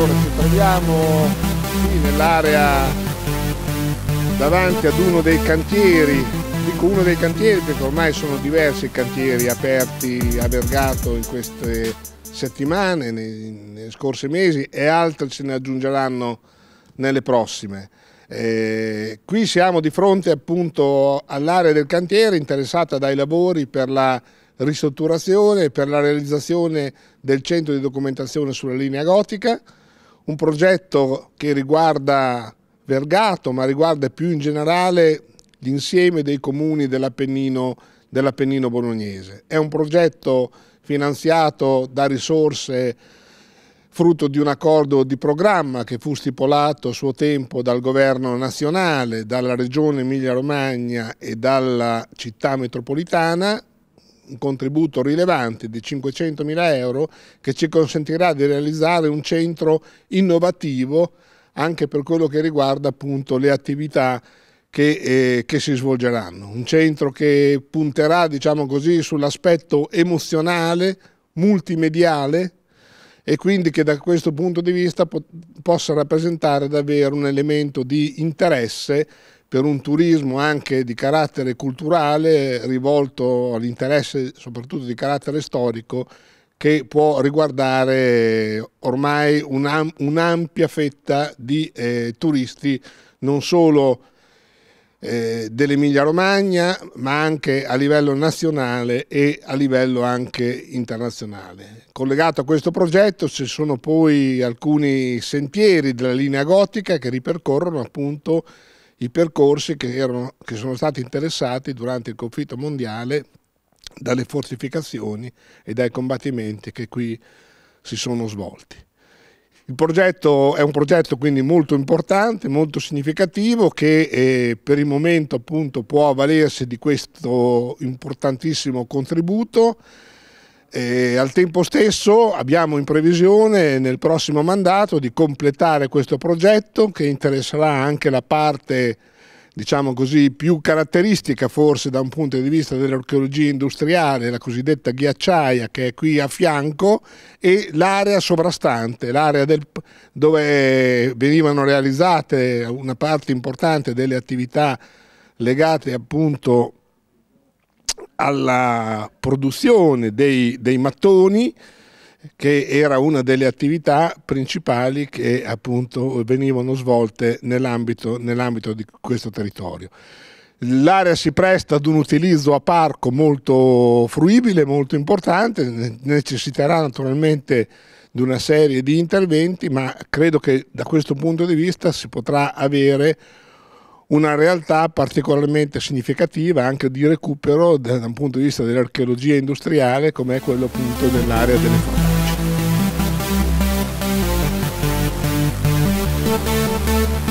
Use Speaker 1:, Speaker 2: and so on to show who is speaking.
Speaker 1: Allora ci troviamo qui nell'area davanti ad uno dei cantieri, dico uno dei cantieri perché ormai sono diversi i cantieri aperti a Vergato in queste settimane, nei, nei scorsi mesi e altri se ne aggiungeranno nelle prossime. Eh, qui siamo di fronte appunto all'area del cantiere interessata dai lavori per la ristrutturazione e per la realizzazione del centro di documentazione sulla linea gotica un progetto che riguarda Vergato, ma riguarda più in generale l'insieme dei comuni dell'Appennino dell bolognese. È un progetto finanziato da risorse frutto di un accordo di programma che fu stipulato a suo tempo dal governo nazionale, dalla regione Emilia Romagna e dalla città metropolitana un contributo rilevante di 500 mila euro che ci consentirà di realizzare un centro innovativo anche per quello che riguarda appunto le attività che, eh, che, si svolgeranno. Un centro che punterà diciamo così, sull'aspetto emozionale, multimediale e quindi che da questo punto di vista po possa rappresentare davvero un elemento di interesse per un turismo anche di carattere culturale rivolto all'interesse soprattutto di carattere storico che può riguardare ormai un'ampia fetta di eh, turisti non solo eh, dell'Emilia Romagna ma anche a livello nazionale e a livello anche internazionale. Collegato a questo progetto ci sono poi alcuni sentieri della linea gotica che ripercorrono appunto i percorsi che, erano, che sono stati interessati durante il conflitto mondiale dalle fortificazioni e dai combattimenti che qui si sono svolti. Il progetto è un progetto quindi molto importante, molto significativo che eh, per il momento appunto può avvalersi di questo importantissimo contributo e al tempo stesso abbiamo in previsione nel prossimo mandato di completare questo progetto che interesserà anche la parte diciamo così, più caratteristica forse da un punto di vista dell'archeologia industriale, la cosiddetta ghiacciaia che è qui a fianco e l'area sovrastante, l'area dove venivano realizzate una parte importante delle attività legate appunto alla produzione dei, dei mattoni che era una delle attività principali che appunto venivano svolte nell'ambito, nell'ambito di questo territorio. L'area si presta ad un utilizzo a parco molto fruibile, molto importante, necessiterà naturalmente di una serie di interventi, ma credo che da questo punto di vista si potrà avere una realtà particolarmente significativa anche di recupero da, da un punto di vista dell'archeologia industriale come è quello appunto dell'area delle forbici.